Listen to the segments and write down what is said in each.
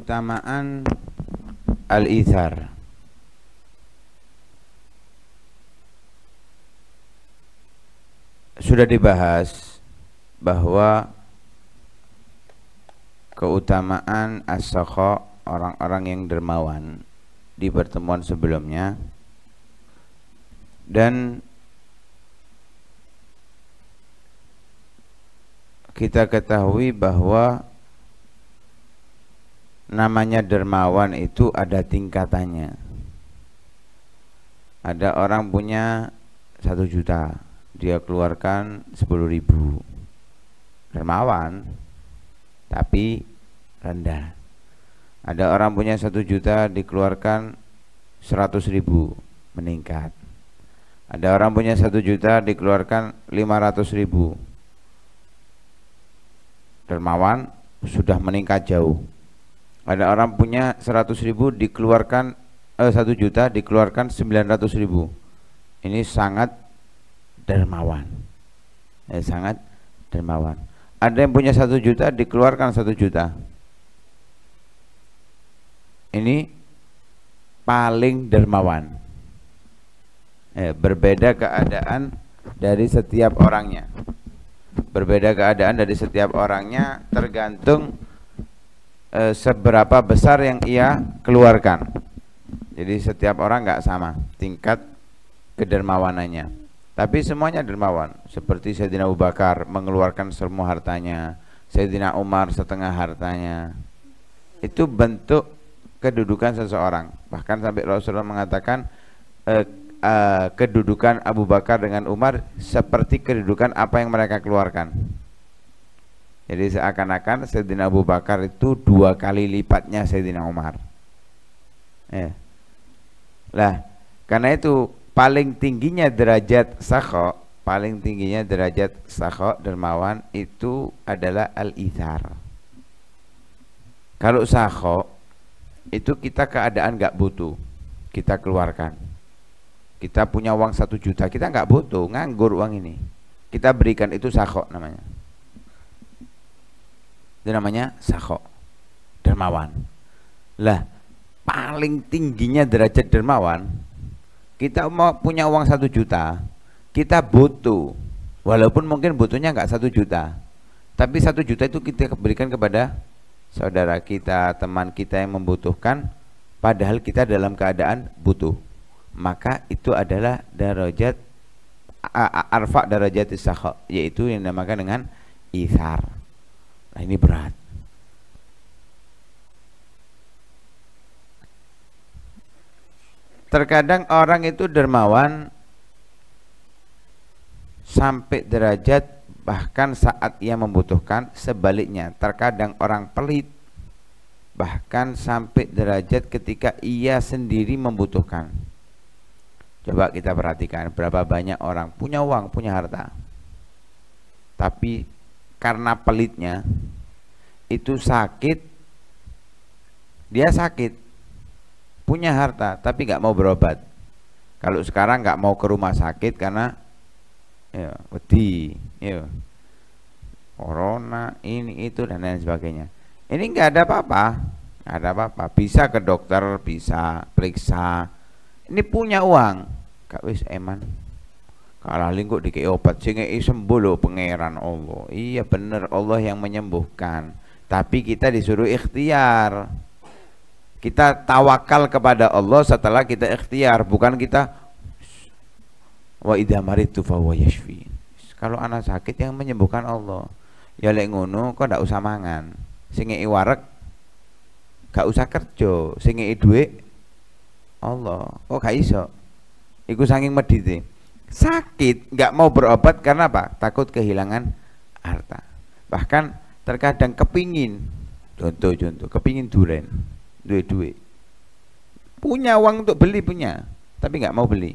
keutamaan al-ithar sudah dibahas bahwa keutamaan as orang-orang yang dermawan di pertemuan sebelumnya dan kita ketahui bahwa namanya dermawan itu ada tingkatannya ada orang punya satu juta dia keluarkan sepuluh ribu dermawan tapi rendah ada orang punya satu juta dikeluarkan seratus ribu meningkat ada orang punya satu juta dikeluarkan lima ratus ribu dermawan sudah meningkat jauh ada orang punya 100 ribu dikeluarkan eh, 1 juta dikeluarkan 900 ribu. Ini sangat dermawan. Eh, sangat dermawan. Ada yang punya 1 juta dikeluarkan 1 juta. Ini paling dermawan. Eh, berbeda keadaan dari setiap orangnya. Berbeda keadaan dari setiap orangnya tergantung e, seberapa besar yang ia keluarkan. Jadi setiap orang nggak sama tingkat kedermawanannya. Tapi semuanya dermawan. Seperti Sayyidina Abu Bakar mengeluarkan semua hartanya, Sayyidina Umar setengah hartanya. Itu bentuk kedudukan seseorang. Bahkan sampai Rasulullah mengatakan e, e, kedudukan Abu Bakar dengan Umar seperti kedudukan apa yang mereka keluarkan. Jadi seakan-akan Sayyidina Abu Bakar itu dua kali lipatnya Sayyidina Umar. Ya. Lah, karena itu paling tingginya derajat sakho, paling tingginya derajat sakho dermawan itu adalah al-ithar. Kalau sakho itu kita keadaan nggak butuh, kita keluarkan. Kita punya uang satu juta, kita nggak butuh, nganggur uang ini. Kita berikan itu sakho namanya itu namanya saho dermawan. Lah, paling tingginya derajat dermawan, kita mau punya uang satu juta, kita butuh, walaupun mungkin butuhnya nggak satu juta, tapi satu juta itu kita berikan kepada saudara kita, teman kita yang membutuhkan, padahal kita dalam keadaan butuh. Maka itu adalah darajat arfa darajat sakho, yaitu yang dinamakan dengan ithar. Nah ini berat. Terkadang orang itu dermawan sampai derajat bahkan saat ia membutuhkan sebaliknya terkadang orang pelit bahkan sampai derajat ketika ia sendiri membutuhkan coba kita perhatikan berapa banyak orang punya uang punya harta tapi karena pelitnya itu sakit dia sakit punya harta tapi nggak mau berobat kalau sekarang nggak mau ke rumah sakit karena ya wedi ya corona ini itu dan lain sebagainya ini nggak ada apa-apa ada apa-apa bisa ke dokter bisa periksa ini punya uang kak wis eman kalah lingkuk dikei obat sehingga sembuh lo pangeran Allah iya bener Allah yang menyembuhkan tapi kita disuruh ikhtiar kita tawakal kepada Allah setelah kita ikhtiar bukan kita wa idhamaritu maritu fahuwa kalau anak sakit yang menyembuhkan Allah ya lek ngono kok ndak usah mangan sing warek gak usah kerja sing duit Allah kok gak iso iku saking medite sakit nggak mau berobat karena apa takut kehilangan harta bahkan terkadang kepingin contoh-contoh kepingin duren duit-duit punya uang untuk beli punya tapi nggak mau beli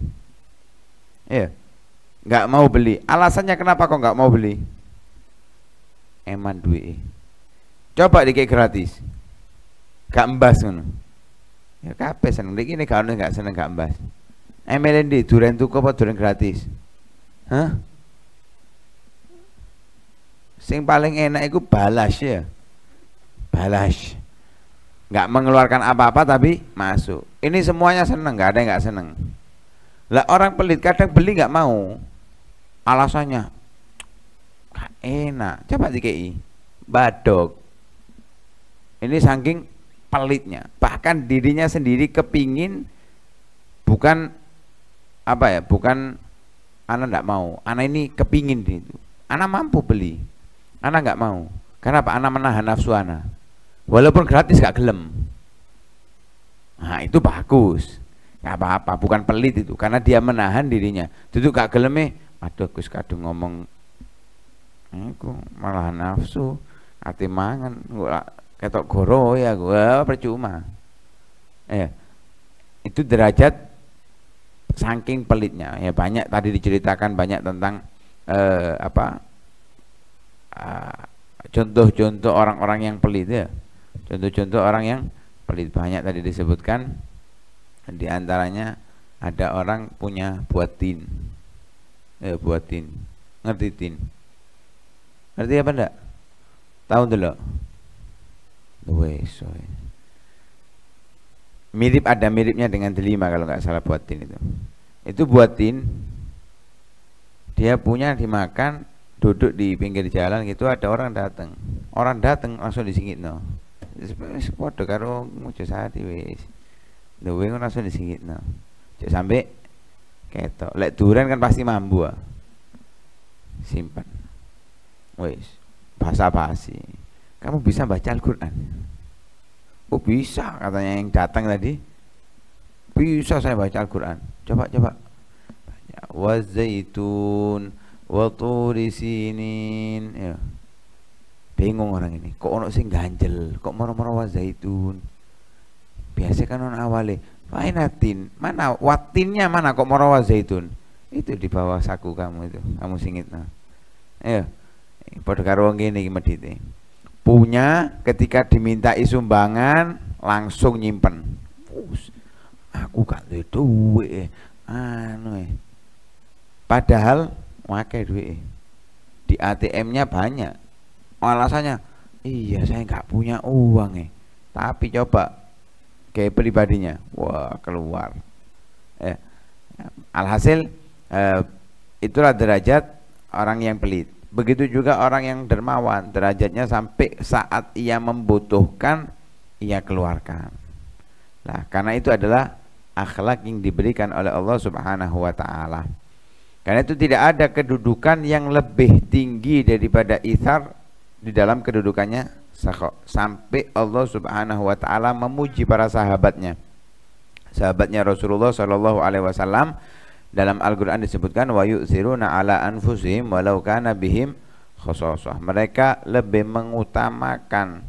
ya nggak mau beli alasannya kenapa kok nggak mau beli eman duit coba dikit gratis gak embas kan ya kape seneng ini kalau nggak seneng gak embas MLND itu tuku apa durian gratis? Hah? Sing paling enak itu balas ya. Balas. Gak mengeluarkan apa-apa tapi masuk. Ini semuanya seneng, gak ada yang gak seneng. Lah orang pelit kadang beli gak mau. Alasannya gak enak. Coba dikei badok. Ini saking pelitnya. Bahkan dirinya sendiri kepingin bukan apa ya bukan anak tidak mau anak ini kepingin itu anak mampu beli anak nggak mau karena apa anak menahan nafsu anak walaupun gratis gak gelem nah itu bagus nggak apa-apa bukan pelit itu karena dia menahan dirinya duduk gak gelem aduh gus kadung ngomong aku nah, malah nafsu hati mangan gua ketok goro ya gua percuma eh itu derajat saking pelitnya ya banyak tadi diceritakan banyak tentang eh, apa ah, contoh-contoh orang-orang yang pelit ya contoh-contoh orang yang pelit banyak tadi disebutkan diantaranya ada orang punya buatin eh ya, buatin ngerti tin ngerti apa ndak tahu dulu wes mirip ada miripnya dengan delima kalau nggak salah buatin itu itu buatin dia punya dimakan duduk di pinggir jalan gitu ada orang datang orang datang langsung disingit no ya, sepeda karo muncul sehati wis duwe langsung disingit no Cuk sampai ketok lek duren kan pasti mambu ah. simpan wis basa basi kamu bisa baca Al-Quran Oh bisa katanya yang datang tadi. Bisa saya baca Al-Quran. Coba coba. Wa zaitun wa turisinin. Ya. Bingung orang ini. Kok ono sing ganjel? Kok moro-moro wa zaitun? Biasa kan orang awali. Fainatin. Mana watinnya mana kok moro wa zaitun? Itu di bawah saku kamu itu. Kamu singit. Nah. ya pada karo ngene iki medhite punya ketika diminta sumbangan langsung nyimpen aku gak ada duit, anu e. padahal pakai duit di ATM-nya banyak alasannya iya saya nggak punya uang eh tapi coba kayak pribadinya wah keluar eh, alhasil eh, itulah derajat orang yang pelit Begitu juga orang yang dermawan, derajatnya sampai saat ia membutuhkan, ia keluarkan. Nah, karena itu adalah akhlak yang diberikan oleh Allah Subhanahu wa taala. Karena itu tidak ada kedudukan yang lebih tinggi daripada ithar di dalam kedudukannya sampai Allah Subhanahu wa taala memuji para sahabatnya. Sahabatnya Rasulullah Shallallahu alaihi wasallam dalam Al-Qur'an disebutkan wa yu'ziruna ala anfusihim walau kana bihim khususah. Mereka lebih mengutamakan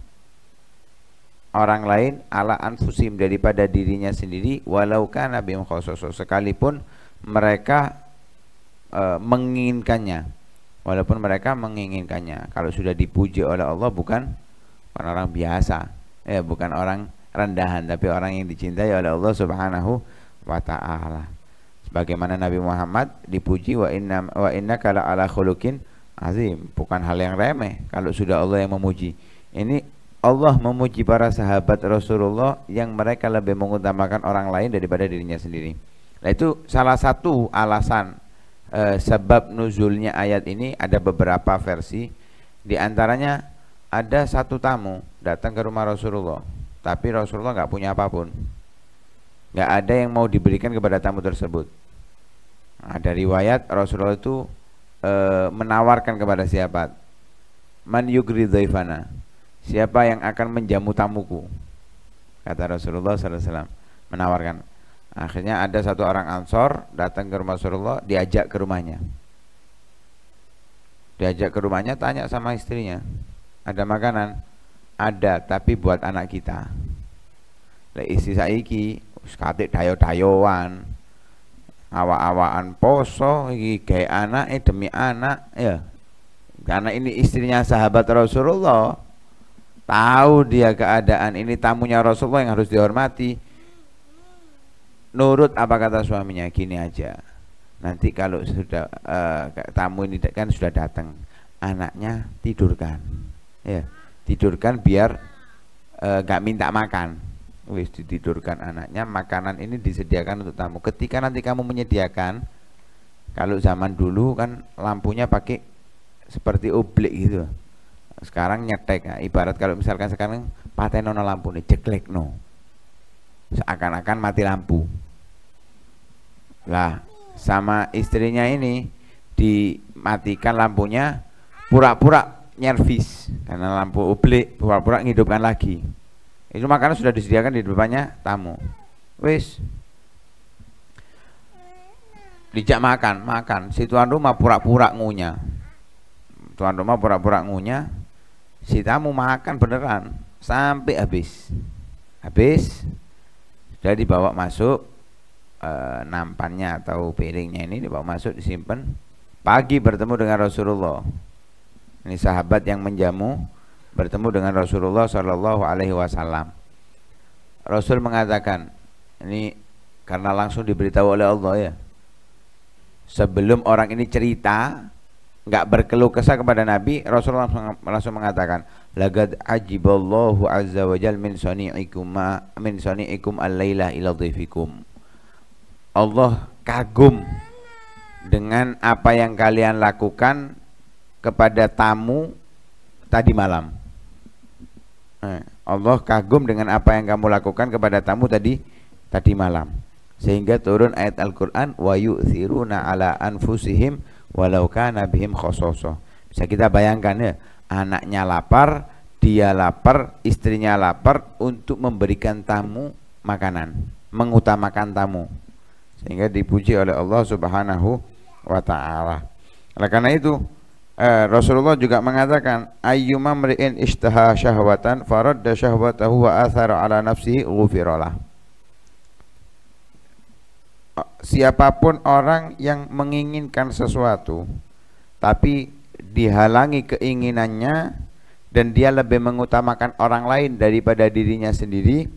orang lain ala anfusim daripada dirinya sendiri walau kana bihim khususah. sekalipun mereka e, menginginkannya. Walaupun mereka menginginkannya. Kalau sudah dipuji oleh Allah bukan orang biasa, ya bukan orang rendahan tapi orang yang dicintai oleh Allah Subhanahu wa taala bagaimana Nabi Muhammad dipuji wa inna wa inna kala ala khulukin azim bukan hal yang remeh kalau sudah Allah yang memuji ini Allah memuji para sahabat Rasulullah yang mereka lebih mengutamakan orang lain daripada dirinya sendiri nah itu salah satu alasan eh, sebab nuzulnya ayat ini ada beberapa versi diantaranya ada satu tamu datang ke rumah Rasulullah tapi Rasulullah nggak punya apapun nggak ada yang mau diberikan kepada tamu tersebut ada nah, riwayat Rasulullah itu e, menawarkan kepada siapa? Man yugri daifana. Siapa yang akan menjamu tamuku? Kata Rasulullah SAW menawarkan. Akhirnya ada satu orang ansor datang ke rumah Rasulullah, diajak ke rumahnya. Diajak ke rumahnya, tanya sama istrinya, ada makanan? Ada, tapi buat anak kita. Istri istri saiki, katik dayo-dayoan, awak-awakan poso iki gawe e demi anak ya karena ini istrinya sahabat Rasulullah tahu dia keadaan ini tamunya Rasulullah yang harus dihormati nurut apa kata suaminya gini aja nanti kalau sudah uh, tamu ini kan sudah datang anaknya tidurkan ya tidurkan biar uh, minta makan wis ditidurkan anaknya makanan ini disediakan untuk tamu ketika nanti kamu menyediakan kalau zaman dulu kan lampunya pakai seperti oblik gitu sekarang nyetek nah, ibarat kalau misalkan sekarang nono lampu nih ceklek no seakan-akan mati lampu lah sama istrinya ini dimatikan lampunya pura-pura nyervis karena lampu oblik pura-pura ngidupkan lagi itu makanan sudah disediakan di depannya tamu wis dijak makan makan si tuan rumah pura-pura ngunya, tuan rumah pura-pura ngunya, si tamu makan beneran sampai habis habis sudah dibawa masuk e, nampannya atau piringnya ini dibawa masuk disimpan pagi bertemu dengan Rasulullah ini sahabat yang menjamu bertemu dengan Rasulullah Shallallahu Alaihi Wasallam. Rasul mengatakan, ini karena langsung diberitahu oleh Allah ya. Sebelum orang ini cerita, nggak berkeluh kesah kepada Nabi, Rasul langsung, langsung mengatakan, lagad ajiballahu azza wa jal min soni'ikum min soni'ikum al-lailah ila dhifikum. Allah kagum dengan apa yang kalian lakukan kepada tamu tadi malam Eh, Allah kagum dengan apa yang kamu lakukan kepada tamu tadi tadi malam sehingga turun ayat Al-Qur'an wa yu'thiruna ala anfusihim walau kana bihim khososo bisa kita bayangkan ya anaknya lapar dia lapar istrinya lapar untuk memberikan tamu makanan mengutamakan tamu sehingga dipuji oleh Allah Subhanahu wa taala oleh karena itu eh, Rasulullah juga mengatakan ayyuma mri'in ishtaha syahwatan faradda syahwatahu wa athara ala nafsihi ghufirullah siapapun orang yang menginginkan sesuatu tapi dihalangi keinginannya dan dia lebih mengutamakan orang lain daripada dirinya sendiri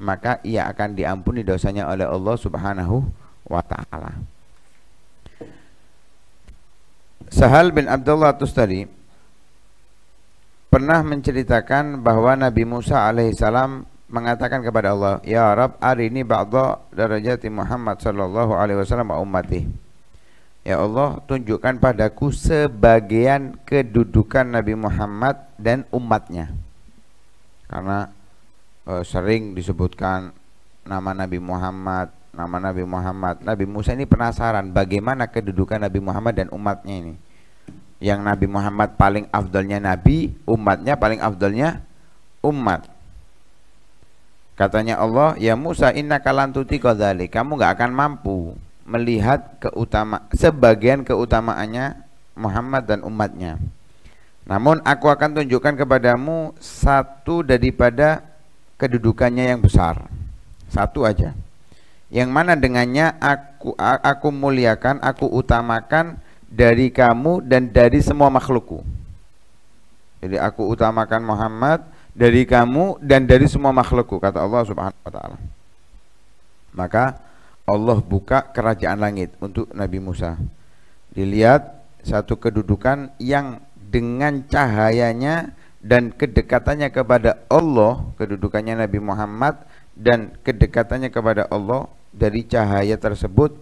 maka ia akan diampuni dosanya oleh Allah Subhanahu wa taala. Sahal bin Abdullah Atus tadi pernah menceritakan bahwa Nabi Musa alaihissalam mengatakan kepada Allah, Ya Rab, hari ini ba'da darajati Muhammad sallallahu alaihi wasallam wa ummati. Ya Allah, tunjukkan padaku sebagian kedudukan Nabi Muhammad dan umatnya. Karena e, sering disebutkan nama Nabi Muhammad nama Nabi Muhammad. Nabi Musa ini penasaran bagaimana kedudukan Nabi Muhammad dan umatnya ini. Yang Nabi Muhammad paling afdolnya Nabi, umatnya paling afdolnya umat. Katanya Allah, ya Musa inna kalantuti kodali. Kamu nggak akan mampu melihat keutama sebagian keutamaannya Muhammad dan umatnya. Namun aku akan tunjukkan kepadamu satu daripada kedudukannya yang besar. Satu aja yang mana dengannya aku aku muliakan, aku utamakan dari kamu dan dari semua makhlukku. Jadi aku utamakan Muhammad dari kamu dan dari semua makhlukku kata Allah Subhanahu wa taala. Maka Allah buka kerajaan langit untuk Nabi Musa. Dilihat satu kedudukan yang dengan cahayanya dan kedekatannya kepada Allah, kedudukannya Nabi Muhammad dan kedekatannya kepada Allah dari cahaya tersebut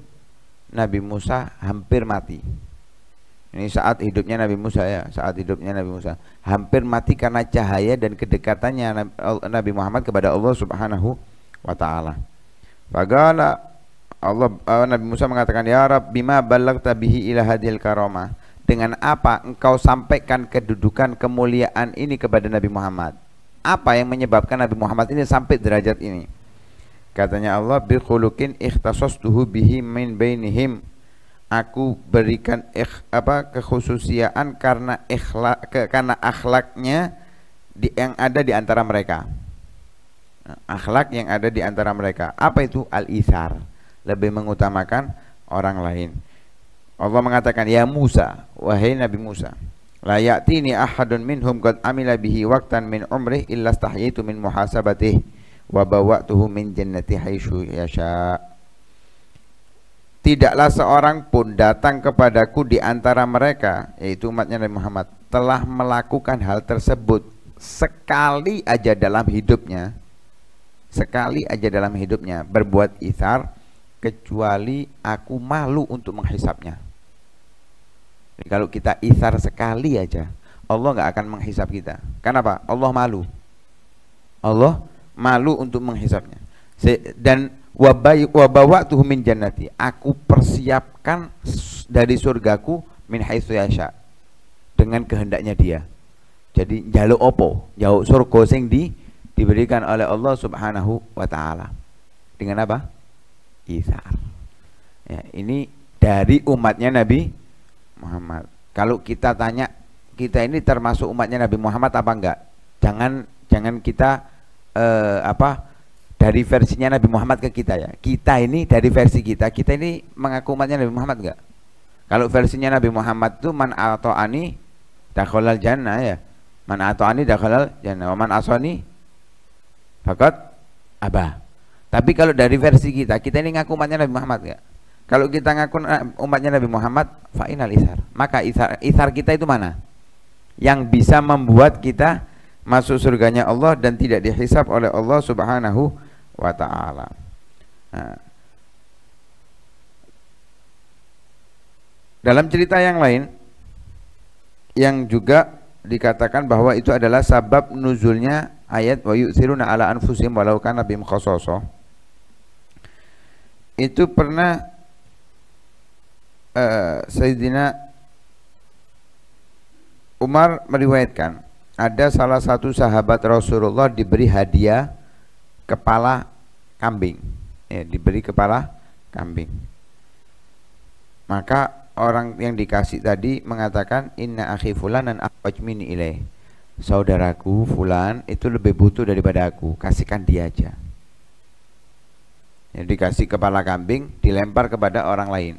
Nabi Musa hampir mati. Ini saat hidupnya Nabi Musa ya, saat hidupnya Nabi Musa hampir mati karena cahaya dan kedekatannya Nabi Muhammad kepada Allah Subhanahu wa taala. Fagala Allah eh, Nabi Musa mengatakan ya Rabb bima balagta tabihi ila hadil karomah. Dengan apa engkau sampaikan kedudukan kemuliaan ini kepada Nabi Muhammad? Apa yang menyebabkan Nabi Muhammad ini sampai derajat ini? Katanya Allah bi khuluqin tuhu bihi min bainihim. Aku berikan ikh, apa kekhususiaan karena ikhla, ke, karena akhlaknya di, yang ada di antara mereka. Akhlak yang ada di antara mereka. Apa itu al-isar? Lebih mengutamakan orang lain. Allah mengatakan, "Ya Musa, wahai Nabi Musa, La ya'tini ahadun minhum qad amila bihi waqtan min umrih illa stahyitu min muhasabatihi wa min jannati haitsu yasha Tidaklah seorang pun datang kepadaku di antara mereka yaitu umatnya Nabi Muhammad telah melakukan hal tersebut sekali aja dalam hidupnya sekali aja dalam hidupnya berbuat ithar kecuali aku malu untuk menghisapnya Jadi kalau kita ithar sekali aja Allah nggak akan menghisap kita kenapa Allah malu Allah malu untuk menghisapnya dan wabawa tuh min jannati aku persiapkan dari surgaku min haitsu yasha dengan kehendaknya dia jadi jaluk opo jauh surga sing di diberikan oleh Allah Subhanahu wa taala dengan apa isar ya ini dari umatnya Nabi Muhammad kalau kita tanya kita ini termasuk umatnya Nabi Muhammad apa enggak jangan jangan kita eh, apa dari versinya Nabi Muhammad ke kita ya. Kita ini dari versi kita, kita ini mengaku umatnya Nabi Muhammad enggak? Kalau versinya Nabi Muhammad itu man atau ani dakhalal jannah ya. Man atau ani dakhalal jannah. Man asoni fakat abah. Tapi kalau dari versi kita, kita ini ngaku umatnya Nabi Muhammad enggak? Kalau kita ngaku umatnya Nabi Muhammad, fa'inal isar. Maka isar, isar kita itu mana? Yang bisa membuat kita masuk surganya Allah dan tidak dihisap oleh Allah Subhanahu wa taala. Dalam cerita yang lain yang juga dikatakan bahwa itu adalah sabab nuzulnya ayat wa yu'thiruna ala anfusihim walau kana bihim Itu pernah uh, Sayyidina Umar meriwayatkan ada salah satu sahabat Rasulullah diberi hadiah kepala kambing ya, diberi kepala kambing maka orang yang dikasih tadi mengatakan inna akhi fulan dan minni ilaih saudaraku fulan itu lebih butuh daripada aku kasihkan dia aja yang dikasih kepala kambing dilempar kepada orang lain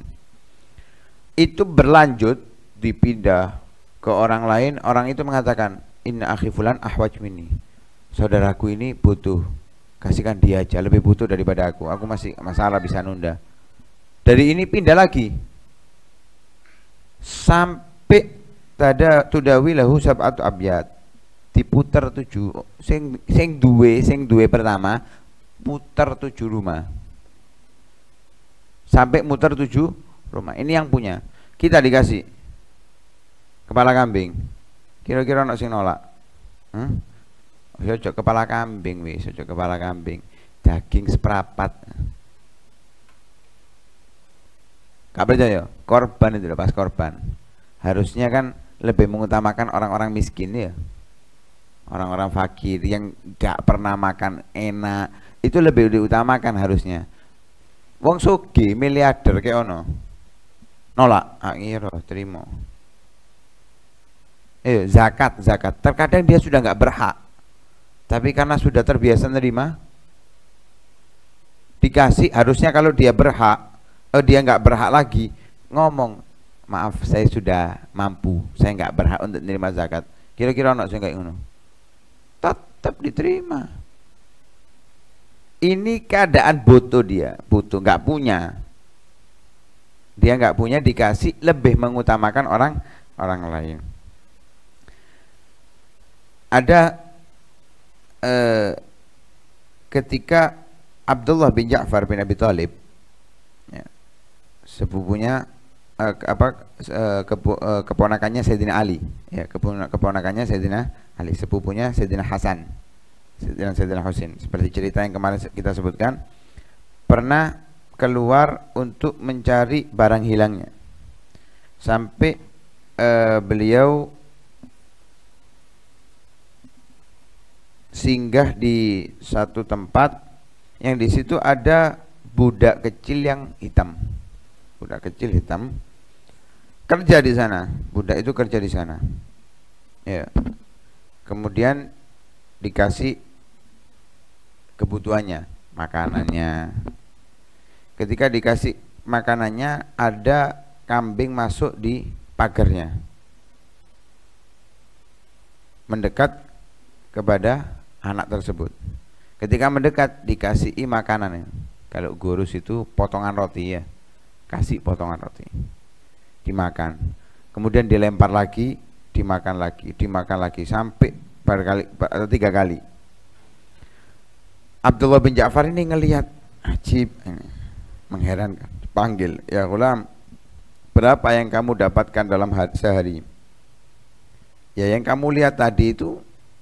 itu berlanjut dipindah ke orang lain orang itu mengatakan inna akhi fulan ahwaj minni. Saudaraku ini butuh. Kasihkan dia aja, lebih butuh daripada aku. Aku masih masalah bisa nunda. Dari ini pindah lagi. Sampai tada tudawi lahu sab'atu abyat. Diputar tujuh sing sing duwe sing duwe pertama putar tujuh rumah. Sampai muter tujuh rumah. Ini yang punya. Kita dikasih kepala kambing Kira-kira nak sing nolak? Hmm? Ojo kepala kambing wis, ojo kepala kambing. Daging seperapat. Gak percaya? Korban itu pas korban. Harusnya kan lebih mengutamakan orang-orang miskin ya. Orang-orang fakir yang gak pernah makan enak itu lebih diutamakan harusnya. Wong sugi miliarder kayak ono. Nolak, akhirnya terima eh, zakat zakat terkadang dia sudah nggak berhak tapi karena sudah terbiasa nerima dikasih harusnya kalau dia berhak oh dia nggak berhak lagi ngomong maaf saya sudah mampu saya nggak berhak untuk nerima zakat kira-kira anak saya kayak ngono tetap diterima ini keadaan butuh dia butuh nggak punya dia nggak punya dikasih lebih mengutamakan orang orang lain ada eh, ketika Abdullah bin Ja'far bin Abi Thalib ya, sepupunya eh, apa eh, kepo, eh, keponakannya Sayyidina Ali ya keponakannya Sayyidina Ali sepupunya Sayyidina Hasan Sayyidina Sayyidina Husin seperti cerita yang kemarin kita sebutkan pernah keluar untuk mencari barang hilangnya sampai eh, beliau singgah di satu tempat yang di situ ada budak kecil yang hitam. Budak kecil hitam kerja di sana. Budak itu kerja di sana. Ya. Kemudian dikasih kebutuhannya, makanannya. Ketika dikasih makanannya ada kambing masuk di pagarnya. Mendekat kepada anak tersebut. Ketika mendekat dikasihi makanan. Kalau gurus itu potongan roti ya. Kasih potongan roti. Dimakan. Kemudian dilempar lagi, dimakan lagi, dimakan lagi sampai berkali atau tiga kali. Abdullah bin Ja'far ini ngelihat ajib mengherankan panggil ya ulam berapa yang kamu dapatkan dalam sehari ya yang kamu lihat tadi itu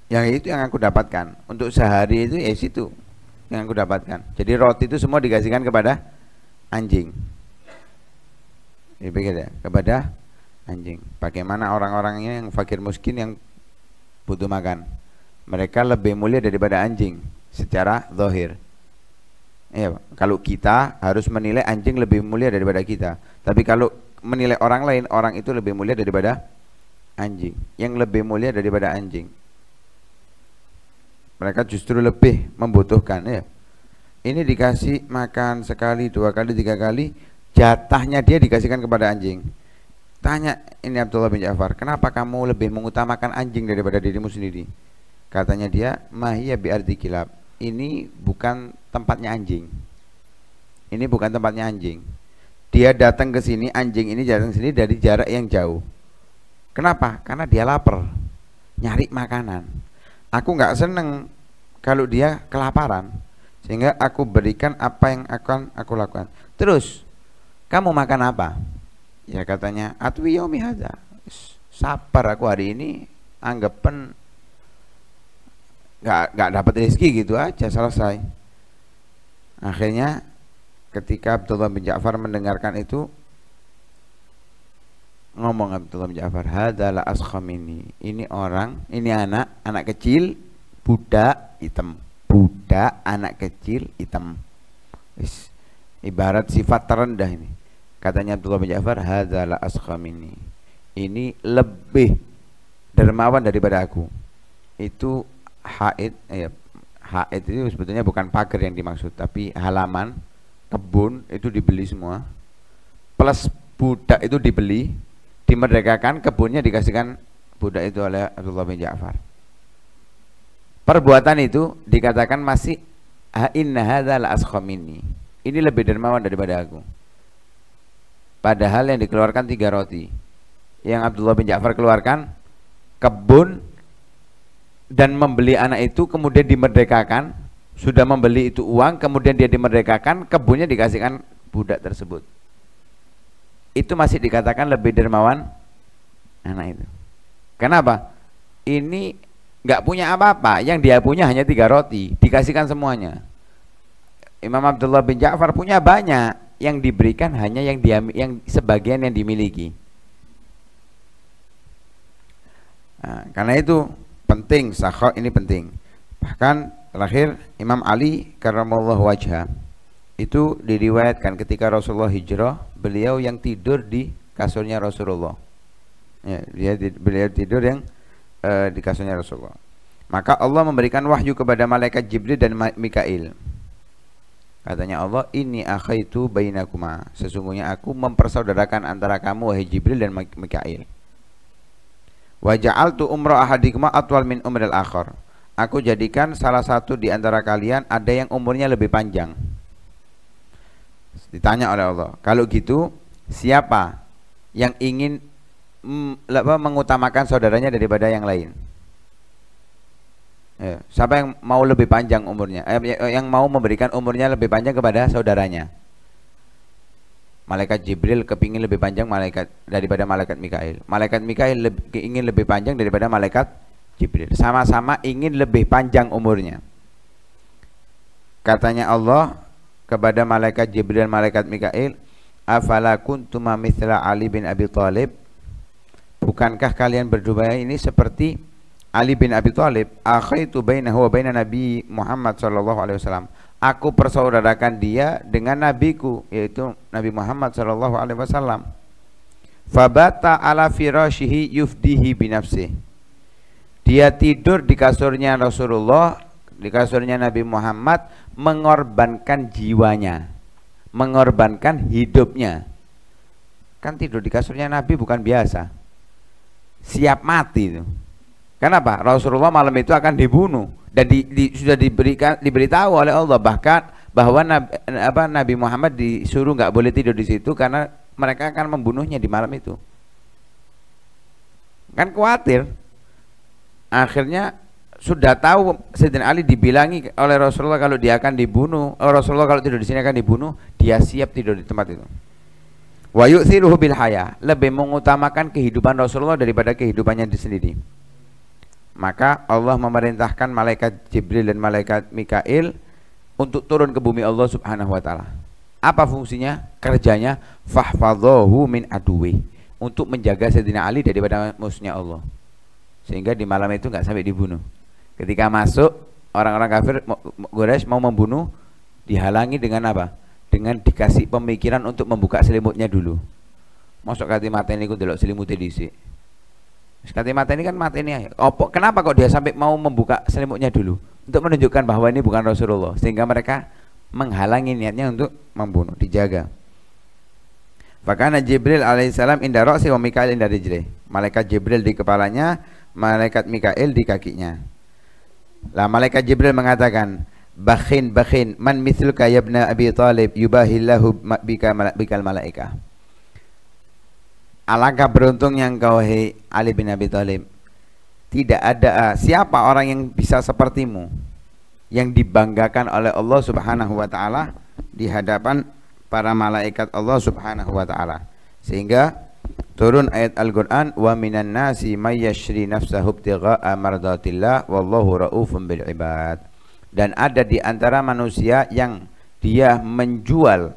yang itu yang aku dapatkan untuk sehari itu ya situ yang aku dapatkan jadi roti itu semua dikasihkan kepada anjing dipikir ya kepada anjing bagaimana orang-orangnya yang fakir miskin yang butuh makan mereka lebih mulia daripada anjing secara zahir ya kalau kita harus menilai anjing lebih mulia daripada kita tapi kalau menilai orang lain orang itu lebih mulia daripada anjing yang lebih mulia daripada anjing mereka justru lebih membutuhkan ya ini dikasih makan sekali dua kali tiga kali jatahnya dia dikasihkan kepada anjing tanya ini Abdullah bin Ja'far kenapa kamu lebih mengutamakan anjing daripada dirimu sendiri katanya dia Mahiya bi'ardi kilab ini bukan tempatnya anjing ini bukan tempatnya anjing dia datang ke sini anjing ini datang sini dari jarak yang jauh kenapa karena dia lapar nyari makanan aku nggak seneng kalau dia kelaparan sehingga aku berikan apa yang akan aku lakukan terus kamu makan apa ya katanya atwi yomi haza sabar aku hari ini anggapan nggak nggak dapat rezeki gitu aja selesai akhirnya ketika Abdullah bin Ja'far mendengarkan itu ngomong Abdullah bin Ja'far hadzal asham ini ini orang ini anak anak kecil budak hitam budak anak kecil hitam Is, ibarat sifat terendah ini katanya Abdullah bin Ja'far hadzal asham ini ini lebih dermawan daripada aku itu haid eh, haid itu sebetulnya bukan pagar yang dimaksud tapi halaman kebun itu dibeli semua plus budak itu dibeli dimerdekakan kebunnya dikasihkan budak itu oleh Abdullah bin Ja'far perbuatan itu dikatakan masih inna hadza la ini ini lebih dermawan daripada aku padahal yang dikeluarkan tiga roti yang Abdullah bin Ja'far keluarkan kebun dan membeli anak itu kemudian dimerdekakan sudah membeli itu uang kemudian dia dimerdekakan kebunnya dikasihkan budak tersebut itu masih dikatakan lebih dermawan anak itu. Kenapa? Ini nggak punya apa-apa, yang dia punya hanya tiga roti, dikasihkan semuanya. Imam Abdullah bin Ja'far punya banyak, yang diberikan hanya yang dia yang sebagian yang dimiliki. Nah, karena itu penting sahok ini penting. Bahkan terakhir Imam Ali karamallahu wajah itu diriwayatkan ketika Rasulullah hijrah beliau yang tidur di kasurnya Rasulullah ya, dia beliau tidur yang uh, di kasurnya Rasulullah maka Allah memberikan wahyu kepada malaikat Jibril dan Mikail katanya Allah ini akhaitu bainakuma sesungguhnya aku mempersaudarakan antara kamu wahai Jibril dan Mikail wa ja'altu umra ahadikuma atwal min umril akhor aku jadikan salah satu di antara kalian ada yang umurnya lebih panjang ditanya oleh Allah kalau gitu siapa yang ingin mm, mengutamakan saudaranya daripada yang lain ya, siapa yang mau lebih panjang umurnya eh, ya, yang mau memberikan umurnya lebih panjang kepada saudaranya Malaikat Jibril kepingin lebih panjang malaikat daripada malaikat Mikail. Malaikat Mikail lebih, ingin lebih panjang daripada malaikat Jibril. Sama-sama ingin lebih panjang umurnya. Katanya Allah, kepada malaikat Jibril dan malaikat Mikail, "Afala kuntum mithla Ali bin Abi Thalib?" Bukankah kalian berdua ini seperti Ali bin Abi Thalib? Akhaitu bainahu wa bainan Nabi Muhammad sallallahu alaihi wasallam. Aku persaudarakan dia dengan nabiku yaitu Nabi Muhammad sallallahu alaihi wasallam. Fabata ala firashihi yufdihi binafsih. Dia tidur di kasurnya Rasulullah di kasurnya Nabi Muhammad mengorbankan jiwanya, mengorbankan hidupnya. Kan tidur di kasurnya Nabi bukan biasa. Siap mati itu. Kenapa? Rasulullah malam itu akan dibunuh dan di, di, sudah diberikan diberitahu oleh Allah bahkan bahwa Nabi, apa, Nabi Muhammad disuruh nggak boleh tidur di situ karena mereka akan membunuhnya di malam itu. Kan khawatir. Akhirnya sudah tahu Sayyidina Ali dibilangi oleh Rasulullah kalau dia akan dibunuh, oh, Rasulullah kalau tidur di sini akan dibunuh, dia siap tidur di tempat itu. Wa yu'thiruhu bil haya, lebih mengutamakan kehidupan Rasulullah daripada kehidupannya di sendiri. Maka Allah memerintahkan malaikat Jibril dan malaikat Mikail untuk turun ke bumi Allah Subhanahu wa taala. Apa fungsinya? Kerjanya fahfadhahu min aduwi untuk menjaga Sayyidina Ali daripada musuhnya Allah. Sehingga di malam itu nggak sampai dibunuh. Ketika masuk orang-orang kafir Quraisy mau membunuh dihalangi dengan apa? Dengan dikasih pemikiran untuk membuka selimutnya dulu. Masuk kati mata ini telok selimutnya dhisik. Kati mata ini kan mata ini. Opo, kenapa kok dia sampai mau membuka selimutnya dulu? Untuk menunjukkan bahwa ini bukan Rasulullah sehingga mereka menghalangi niatnya untuk membunuh, dijaga. Fakana Jibril alaihissalam indarok roksi wa Mikail indah Malaikat Jibril di kepalanya, malaikat Mikael di kakinya. Lah malaikat Jibril mengatakan, "Bakhin bakhin man mithluka ya ibna Abi Talib yubahillahu bika bikal malaika." Alangkah beruntungnya engkau hei Ali bin Abi Thalib. Tidak ada ah, siapa orang yang bisa sepertimu yang dibanggakan oleh Allah Subhanahu wa taala di hadapan para malaikat Allah Subhanahu wa taala. Sehingga turun ayat Al-Qur'an wa minan nasi may yashri nafsahu ibtigha'a mardatillah wallahu raufun bil ibad. Dan ada di antara manusia yang dia menjual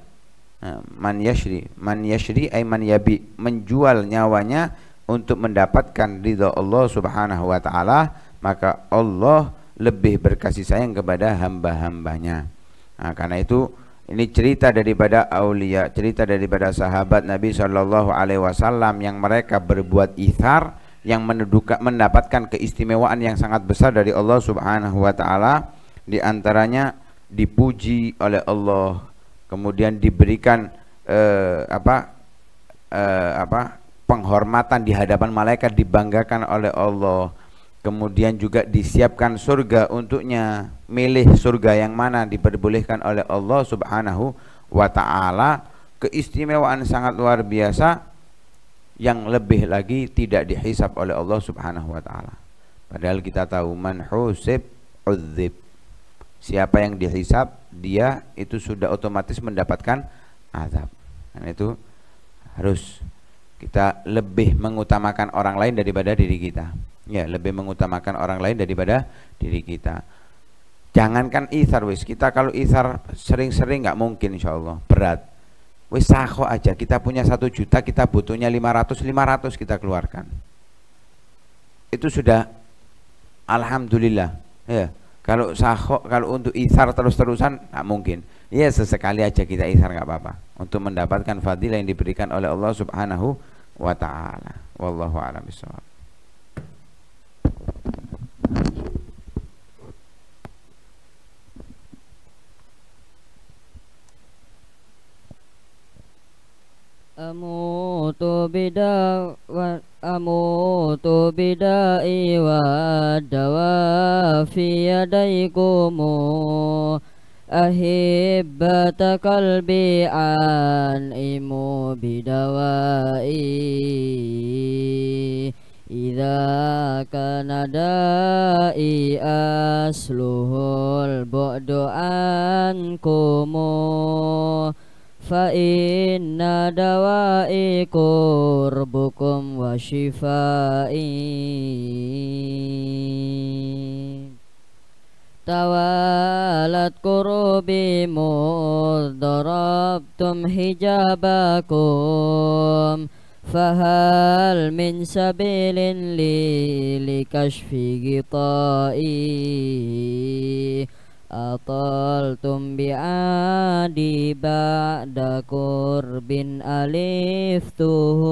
eh, man yashri man yashri ay man yabi menjual nyawanya untuk mendapatkan ridha Allah Subhanahu wa taala maka Allah lebih berkasih sayang kepada hamba-hambanya nah, karena itu ini cerita daripada aulia, cerita daripada sahabat Nabi Shallallahu Alaihi Wasallam yang mereka berbuat ithar, yang mendapatkan keistimewaan yang sangat besar dari Allah Subhanahu Wa Taala. Di antaranya dipuji oleh Allah, kemudian diberikan eh, apa eh, apa penghormatan di hadapan malaikat dibanggakan oleh Allah kemudian juga disiapkan surga untuknya milih surga yang mana diperbolehkan oleh Allah subhanahu wa ta'ala keistimewaan sangat luar biasa yang lebih lagi tidak dihisap oleh Allah subhanahu wa ta'ala padahal kita tahu man husib udzib siapa yang dihisap dia itu sudah otomatis mendapatkan azab dan itu harus kita lebih mengutamakan orang lain daripada diri kita Ya, lebih mengutamakan orang lain daripada diri kita. Jangankan isar wis, kita kalau isar sering-sering nggak mungkin insya Allah, berat. Wis sahok aja, kita punya satu juta, kita butuhnya 500, 500 kita keluarkan. Itu sudah Alhamdulillah. Ya, kalau sahok, kalau untuk isar terus-terusan nggak mungkin. Ya sesekali aja kita isar nggak apa-apa untuk mendapatkan fadilah yang diberikan oleh Allah Subhanahu wa taala. Wallahu a'lam bishawab. Amutu bida wa amutu bida iwa dawa fiya daikumu ahibata kalbi an imu bidawa i Ida kanada i asluhul bo'do'an kumu Fa inna dawai kurbukum wa shifai Tawalat kurubi mudarabtum hijabakum فهل من سبيل لي لكشف غطائي أطلتم بعادي بعد قرب ألفته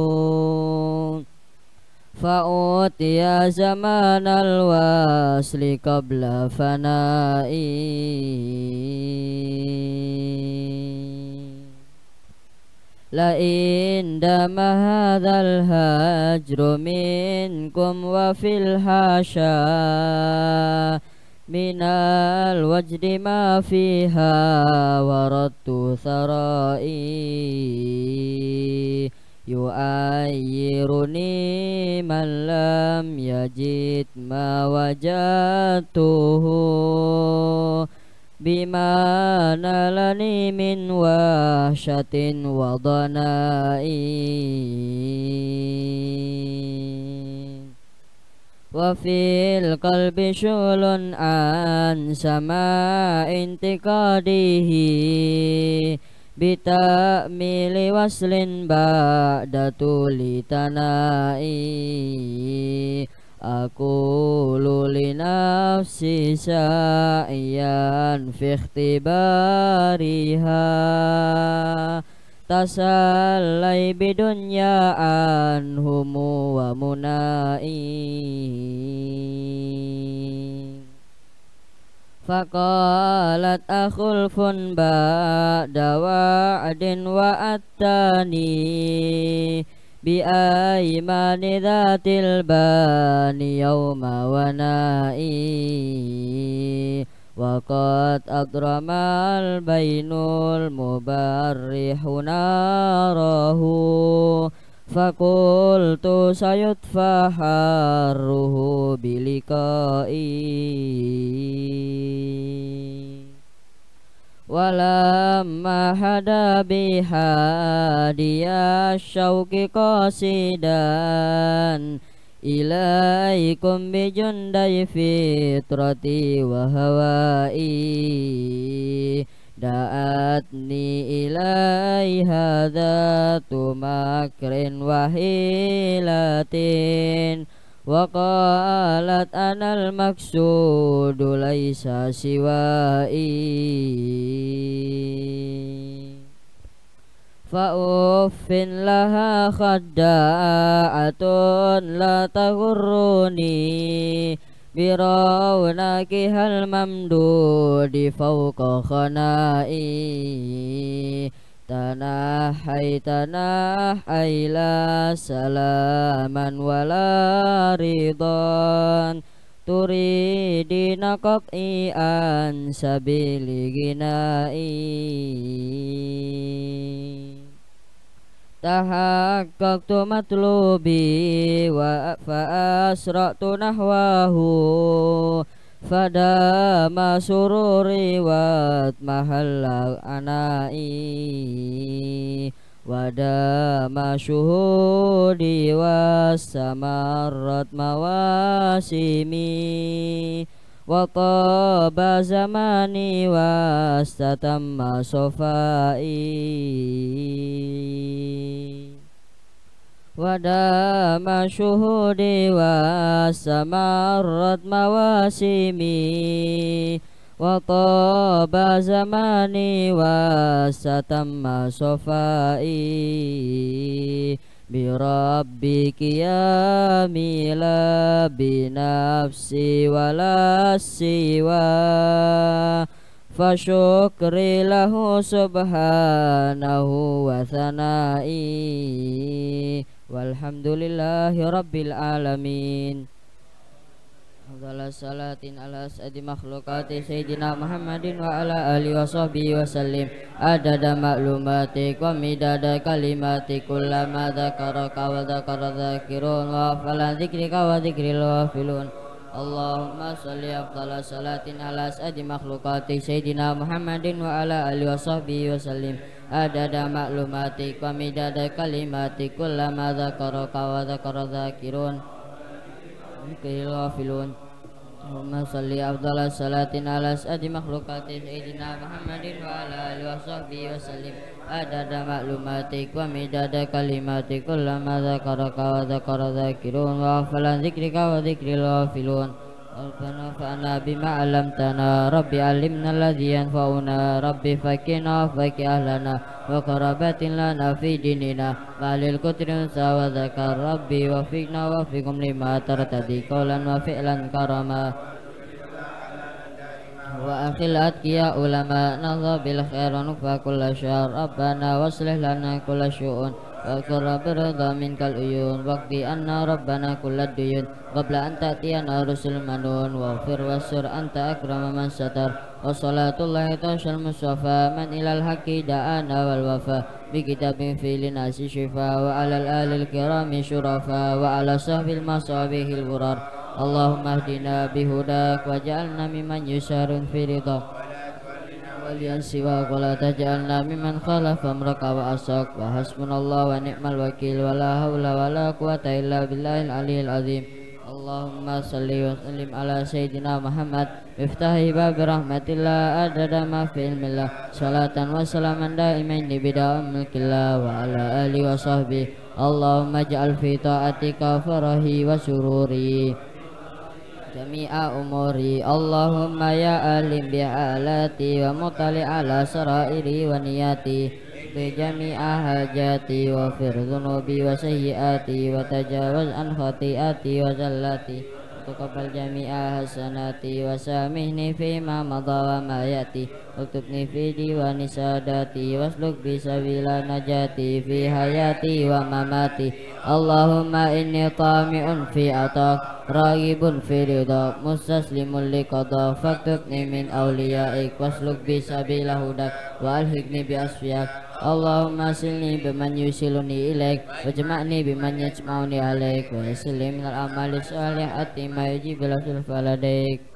فأوتي زمان الوصل قبل فنائي لئن دام هذا الهجر منكم وفي الحاشا من الوجد ما فيها وردت ثرائي يؤيرني من لم يجد ما وجدته bima nalani min wahsyatin wa dhanai wa fil qalbi syulun an sama intiqadihi milih waslin ba'da tulitanai Aku luli nafsi sa'iyan fi tasalai bidunya anhumu wa munai Faqalat fun ba'da wa'adin wa attani بأيمان ذات البان يوم ونائي وقد أكرم البين المبرح ناره فقلت سيدفع حاره بلقائي Walam hada biha dia syauqi qasidan Ilaikum bijundai fitrati wa hawai Da'atni ilai hadatu makrin wahilatin وقالت أنا المقصود ليس سوائي فأوف لها خداعة لا تغرني برونقها الممدود فوق خنائي tanahai tanahai la salaman wala ridhan turidina qai'an sabili ginai tahaqqaqtu matlubi wa fa'asra'tu nahwahu fada masururi wat mahallau anai wada masyuhudi was samarat mawasimi waqaba zamani was tatamma ودام شهودي واستمرت مواسمي وطاب زماني واستتم صفائي برب قيامي لا بنفسي ولا سوى فشكري له سبحانه وثنائي walhamdulillahi rabbil alamin Afdala salatin ala sadi makhlukati Sayyidina Muhammadin wa ala alihi wa sahbihi wa sallim Adada maklumatik wa midada kalimatik Kullama dhakaraka wa dhakara dhakirun Wa afala dhikrika wa dhikril wafilun Allahumma salli afdala salatin ala sa'adi makhlukati Sayyidina Muhammadin wa ala alihi wa sahbihi wa sallim adada maklumatik wa midada kalimatik kullama dhakaraka wa dhakara dhakirun Dhakiril ghafilun Allahumma salli afdala salatin ala sa'di makhlukatil aidina Muhammadin wa ala alihi wa sahbihi wa sallim adada maklumatik wa midada kalimatik kullama dhakaraka wa dhakara dhakirun wa afalan dhikrika wa dhikril wa filun Rabbana fa'na bima alamtana Rabbi alimna ladhi yanfa'una Rabbi fakina faki ahlana Wa karabatin lana fi dinina Ma'lil kutrin sawa wa fikna wa fikum lima Tartadi kolan wa fi'lan karama Wa akhilat kia ulama Nadha bil fa kulla syar lana kulla Wakur rabbi uyun Wakti anna rabbana kulad duyun anta tiyana rusul manun Wafir wasur anta akrama satar Wa salatullahi tashal Allahumma ahdina bihudak Wa ja'alna miman yusharun walian siwa wala taj'alna mimman khalafa amraka wa asak wa hasbunallahu wa ni'mal wakil wala haula wala quwata illa billahi aliyil Allahumma salli wa ala sayyidina Muhammad miftahi bab rahmatillah adada ma fi ilmillah salatan wa salaman daimain di bidang milkillah wa ala Allahumma ja'al fi farahi wa sururi jami'a umuri Allahumma ya alim bi alati wa mutali ala sarairi wa niyati bi jami'a hajati wa firdunubi wa sayyati wa tajawaz an khati'ati wa zallati taqabbal jami'a hasanati wa samihni fi ma madha wa ma yati uktubni fi diwani sadati wasluk bi sabila najati fi hayati wa mamati Allahumma inni tami'un fi atak raghibun fi ridha mustaslimun li qada faktubni min awliya'ik wasluk bi sabila hudak wa alhikni bi Allahumma silni biman yusiluni ilaik Wajma'ni biman yajma'uni alaik Wa silni minal amali sholihati ma yujibilasul faladaik